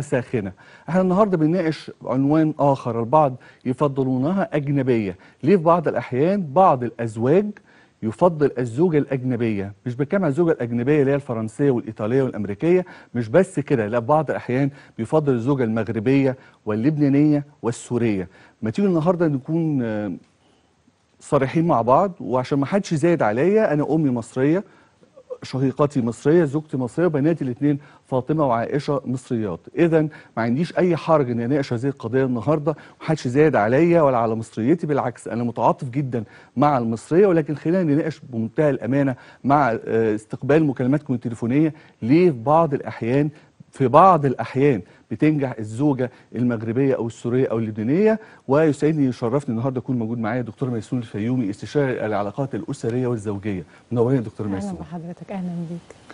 ساخنة احنا النهاردة بنناقش عنوان آخر البعض يفضلونها أجنبية ليه في بعض الأحيان بعض الأزواج يفضل الزوجة الأجنبية مش بتكلم الزوجة الأجنبية اللي هي الفرنسية والإيطالية والأمريكية مش بس كده لا بعض الأحيان بيفضل الزوجة المغربية واللبنانية والسورية ما تيجي النهاردة نكون آه، صريحين مع بعض وعشان ما حدش زايد عليا أنا أمي مصرية شقيقتي مصريه زوجتي مصريه وبناتي الاثنين فاطمه وعائشه مصريات اذا ما عنديش اي حرج ان اناقش هذه القضيه النهارده ومحدش زايد عليا ولا على مصريتي بالعكس انا متعاطف جدا مع المصريه ولكن خلينا نناقش بمنتهى الامانه مع آه، استقبال مكالماتكم التليفونيه ليه في بعض الاحيان في بعض الأحيان بتنجح الزوجة المغربية أو السورية أو اللبنانية ويسعدني يشرفني النهاردة أكون موجود معايا دكتور ميسون الفيومي استشاري العلاقات الأسرية والزوجية منورين يا دكتور ميسون أهلا بحضرتك أهلا بيك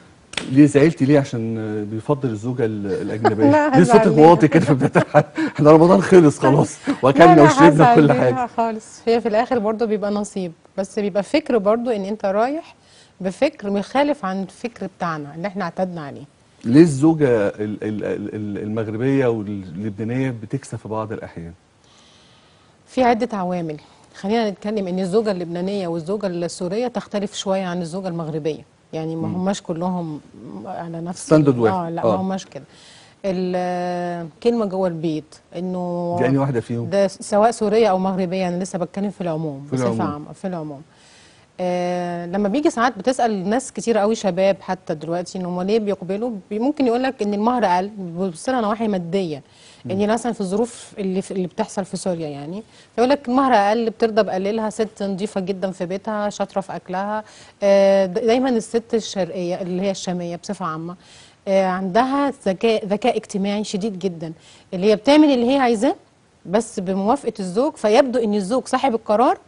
ليه زعلتي ليه عشان بيفضل الزوجه الاجنبيه ليه صوتك واطي كده في بدايه احنا رمضان خلص خلاص واكلنا وشربنا كل حاجه خالص هي في الاخر برضه بيبقى نصيب بس بيبقى فكر برضه ان انت رايح بفكر مخالف عن الفكر بتاعنا اللي احنا اعتدنا عليه ليه الزوجة المغربية واللبنانية بتكسب في بعض الأحيان؟ في عدة عوامل خلينا نتكلم ان الزوجة اللبنانية والزوجة السورية تختلف شوية عن الزوجة المغربية يعني ما هماش كلهم على نفس ستاندرد واحد اه لا آه. ما هماش كده الكلمه جوه البيت انه يعني واحده فيهم ده سواء سوريه او مغربيه انا لسه بتكلم في العموم بصفه عامه في العموم آه لما بيجي ساعات بتسال ناس كتير قوي شباب حتى دلوقتي ان هم ليه بيقبلوا ممكن يقول لك ان المهر اقل بيبص لها نواحي ماديه ان يعني مثلا في الظروف اللي في اللي بتحصل في سوريا يعني فيقول لك المهر اقل بترضى بقللها ست نظيفه جدا في بيتها شاطره في اكلها آه دايما الست الشرقيه اللي هي الشاميه بصفه عامه آه عندها ذكاء ذكاء اجتماعي شديد جدا اللي هي بتعمل اللي هي عايزاه بس بموافقه الزوج فيبدو ان الزوج صاحب القرار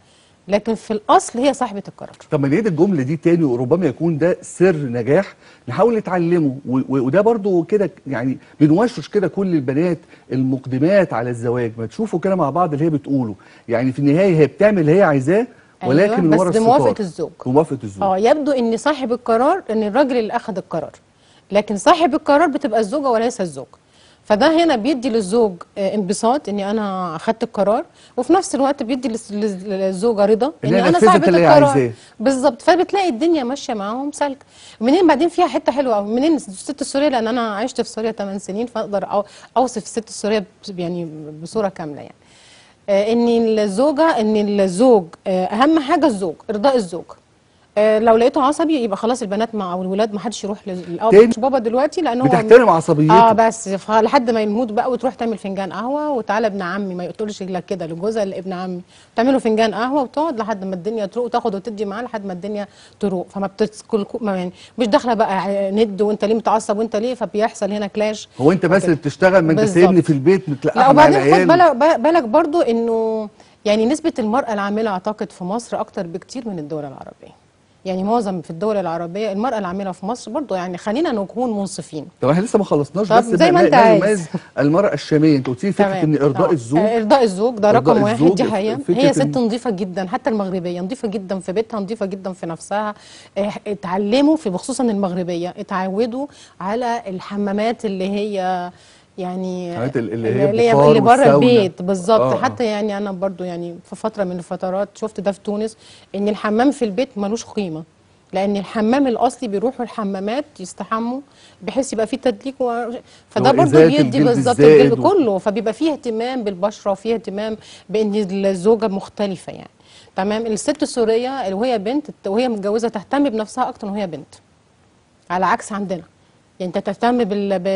لكن في الاصل هي صاحبه القرار طب ما نعيد الجمله دي تاني وربما يكون ده سر نجاح نحاول نتعلمه وده برضو كده يعني بنوشش كده كل البنات المقدمات على الزواج ما تشوفوا كده مع بعض اللي هي بتقوله يعني في النهايه هي بتعمل اللي هي عايزاه أيوة، ولكن أيوة من ورا بس بموافقه الزوج موافقه الزوج اه يبدو ان صاحب القرار ان الراجل اللي اخذ القرار لكن صاحب القرار بتبقى الزوجه وليس الزوج فده هنا بيدي للزوج آه، انبساط اني انا اخدت القرار وفي نفس الوقت بيدي للزوجه رضا ان انا صاحبه القرار بالظبط فبتلاقي الدنيا ماشيه معاهم سالكه منين بعدين فيها حته حلوه قوي منين الست السوريه لان انا عشت في سوريا 8 سنين فاقدر اوصف الست السوريه يعني بصوره كامله يعني آه، ان الزوجه ان الزوج آه، اهم حاجه الزوج ارضاء الزوج آه، لو لقيته عصبي يبقى خلاص البنات مع او الولاد ما حدش يروح للاب آه، مش بابا دلوقتي لان هو بتحترم عصبيته اه بس لحد ما يموت بقى وتروح تعمل فنجان قهوه وتعالى ابن عمي ما يقتلش لك كده لجوزها لابن عمي تعملوا فنجان قهوه وتقعد لحد ما الدنيا تروق وتاخد وتدي معاه لحد ما الدنيا تروق فما بتسكل يعني مش داخله بقى آه، ند وانت ليه متعصب وانت ليه فبيحصل هنا كلاش هو انت بس اللي بتشتغل ما انت سايبني في البيت متلقى لا وبعدين خد بالك بالك برضو انه يعني نسبه المراه العامله اعتقد في مصر اكتر بكتير من الدول العربيه يعني معظم في الدول العربيه المراه العامله في مصر برضه يعني خلينا نكون منصفين طب احنا لسه ما خلصناش بس زي ما انت عايز المراه الشاميه انت قلتي فكره ان ارضاء طبعا. اه. الزوج ارضاء الزوج ده رقم واحد دي حقيقه هي ست نظيفه جدا حتى المغربيه نظيفه جدا في بيتها نظيفه جدا في نفسها اتعلموا في بخصوصا المغربيه اتعودوا على الحمامات اللي هي يعني اللي هي اللي بره البيت بالظبط آه حتى يعني انا برضو يعني في فتره من الفترات شفت ده في تونس ان الحمام في البيت ملوش قيمه لان الحمام الاصلي بيروحوا الحمامات يستحموا بحيث يبقى فيه تدليك و... فده برضه بيدي بالظبط الجلد كله فبيبقى فيه اهتمام بالبشره وفيه اهتمام بان الزوجه مختلفه يعني تمام الست السوريه وهي بنت وهي متجوزه تهتم بنفسها اكتر وهي بنت على عكس عندنا يعني انت تهتم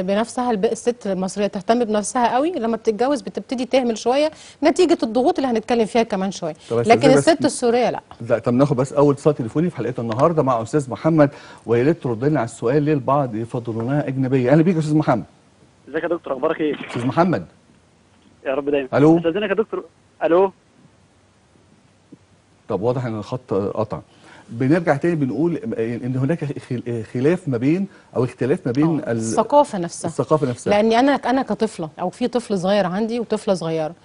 بنفسها الست المصريه تهتم بنفسها قوي لما بتتجوز بتبتدي تهمل شويه نتيجه الضغوط اللي هنتكلم فيها كمان شويه لكن الست السوريه لا لا طب ناخد بس اول اتصال تليفوني في حلقه النهارده مع استاذ محمد ويا ريت ترد لنا على السؤال ليه البعض يفضلونها اجنبيه اهلا بيك يا استاذ محمد ازيك يا دكتور اخبارك ايه استاذ محمد يا رب دايما الو استاذنك يا دكتور الو طب واضح ان الخط قطع بنرجع تاني بنقول ان هناك خلاف ما بين او اختلاف ما بين آه، الثقافه نفسها الثقافه نفسها لان انا انا كطفله او في طفل صغير عندي وطفله صغيره